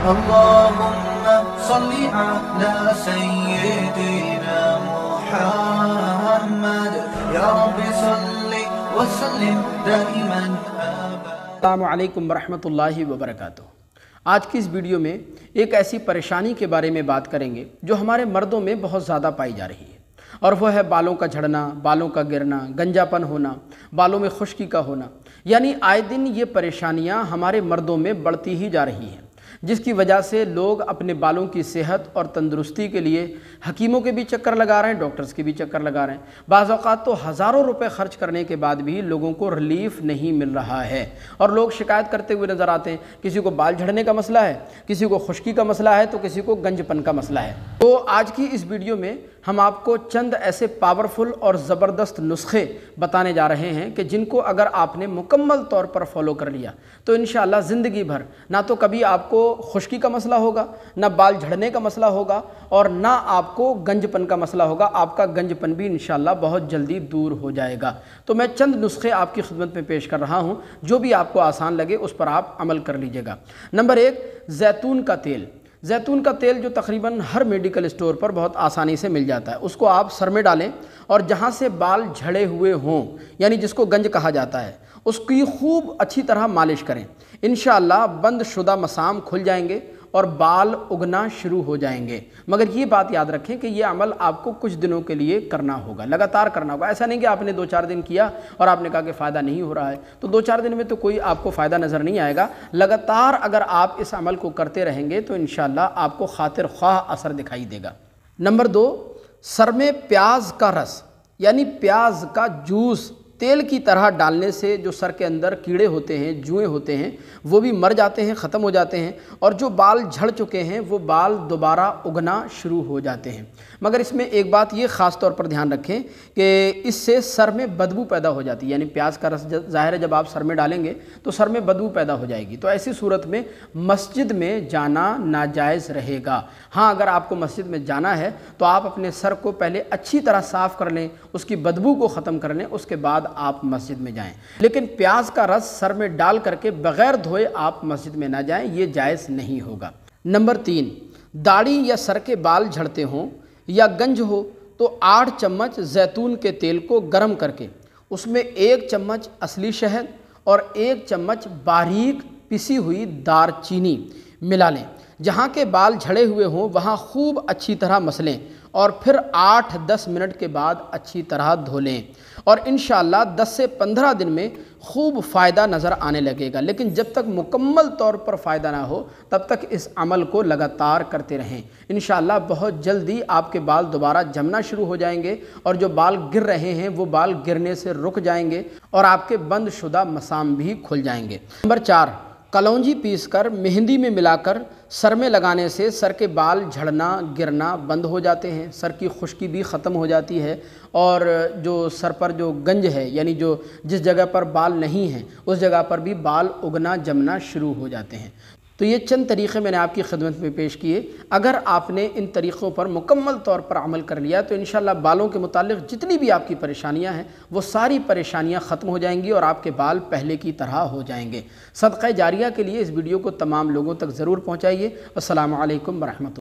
اللهم صل वरहमतुल्लाहि वबरकातु आज की इस वीडियो में एक ऐसी परेशानी के बारे में बात करेंगे जो हमारे मर्दों में बहुत ज़्यादा पाई जा रही है और वह है बालों का झड़ना बालों का गिरना गंजापन होना बालों में खुश्की का होना यानी आए दिन ये परेशानियाँ हमारे मर्दों में बढ़ती ही जा रही हैं जिसकी वजह से लोग अपने बालों की सेहत और तंदुरुस्ती के लिए हकीमों के भी चक्कर लगा रहे हैं डॉक्टर्स के भी चक्कर लगा रहे हैं बाज़ात तो हज़ारों रुपए ख़र्च करने के बाद भी लोगों को रिलीफ नहीं मिल रहा है और लोग शिकायत करते हुए नज़र आते हैं किसी को बाल झड़ने का मसला है किसी को खुश्की का मसला है तो किसी को गंजपन का मसला है तो आज की इस वीडियो में हम आपको चंद ऐसे पावरफुल और ज़बरदस्त नुस्खे बताने जा रहे हैं कि जिनको अगर आपने मुकम्मल तौर पर फॉलो कर लिया तो इन ज़िंदगी भर ना तो कभी आपको खुश्की का मसला होगा ना बाल झड़ने का मसला होगा और ना आपको गंजपन का मसला होगा आपका गंजपन भी इन बहुत जल्दी दूर हो जाएगा तो मैं चंद नुस्खे आपकी खिदमत में पेश कर रहा हूँ जो भी आपको आसान लगे उस पर आप अमल कर लीजिएगा नंबर एक जैतून का तेल जैतून का तेल जो तकरीबन हर मेडिकल स्टोर पर बहुत आसानी से मिल जाता है उसको आप सर में डालें और जहाँ से बाल झड़े हुए हों यानी जिसको गंज कहा जाता है उसकी खूब अच्छी तरह मालिश करें इन बंद शुदा मसाम खुल जाएंगे और बाल उगना शुरू हो जाएंगे मगर ये बात याद रखें कि ये अमल आपको कुछ दिनों के लिए करना होगा लगातार करना होगा ऐसा नहीं कि आपने दो चार दिन किया और आपने कहा कि फ़ायदा नहीं हो रहा है तो दो चार दिन में तो कोई आपको फ़ायदा नज़र नहीं आएगा लगातार अगर आप इस अमल को करते रहेंगे तो इन आपको खातिर ख्वाह असर दिखाई देगा नंबर दो सर में प्याज का रस यानी प्याज का जूस तेल की तरह डालने से जो सर के अंदर कीड़े होते हैं जुएँ होते हैं वो भी मर जाते हैं ख़त्म हो जाते हैं और जो बाल झड़ चुके हैं वो बाल दोबारा उगना शुरू हो जाते हैं मगर इसमें एक बात ये ख़ास तौर पर ध्यान रखें कि इससे सर में बदबू पैदा हो जाती है यानी प्याज का रस ज़ाहिर है जब आप सर में डालेंगे तो सर में बदबू पैदा हो जाएगी तो ऐसी सूरत में मस्जिद में जाना नाजायज़ रहेगा हाँ अगर आपको मस्जिद में जाना है तो आप अपने सर को पहले अच्छी तरह साफ़ कर लें उसकी बदबू को ख़त्म कर लें उसके बाद आप मस्जिद में जाएं लेकिन प्याज का रस सर में डाल करके बगैर धोए आप मस्जिद में ना जाएं ये जायज़ नहीं होगा नंबर तीन दाढ़ी या सर के बाल झड़ते हों या गंज हो तो आठ चम्मच जैतून के तेल को गर्म करके उसमें एक चम्मच असली शहद और एक चम्मच बारीक पिसी हुई दार मिला लें जहाँ के बाल झड़े हुए हों वहाँ खूब अच्छी तरह मसलें और फिर आठ दस मिनट के बाद अच्छी तरह धो लें और इन दस से पंद्रह दिन में खूब फ़ायदा नज़र आने लगेगा लेकिन जब तक मुकम्मल तौर पर फ़ायदा ना हो तब तक इस अमल को लगातार करते रहें इन बहुत जल्दी आपके बाल दोबारा जमना शुरू हो जाएंगे और जो बाल गिर रहे हैं वो बाल गिरने से रुक जाएंगे और आपके बंद शुदा मसाम भी खुल जाएंगे नंबर चार कलौजी पीसकर मेहंदी में मिलाकर सर में लगाने से सर के बाल झड़ना गिरना बंद हो जाते हैं सर की खुश्की भी ख़त्म हो जाती है और जो सर पर जो गंज है यानी जो जिस जगह पर बाल नहीं हैं उस जगह पर भी बाल उगना जमना शुरू हो जाते हैं तो ये चंद तरीक़े मैंने आपकी खदमत में पेश किए अगर आपने इन तरीक़ों पर मुकम्मल तौर पर अमल कर लिया तो इन बालों के मतलब जितनी भी आपकी परेशानियाँ हैं वो सारी परेशानियाँ ख़त्म हो जाएंगी और आपके बाल पहले की तरह हो जाएंगे सदक़ जारिया के लिए इस वीडियो को तमाम लोगों तक ज़रूर पहुँचाइए असल वरम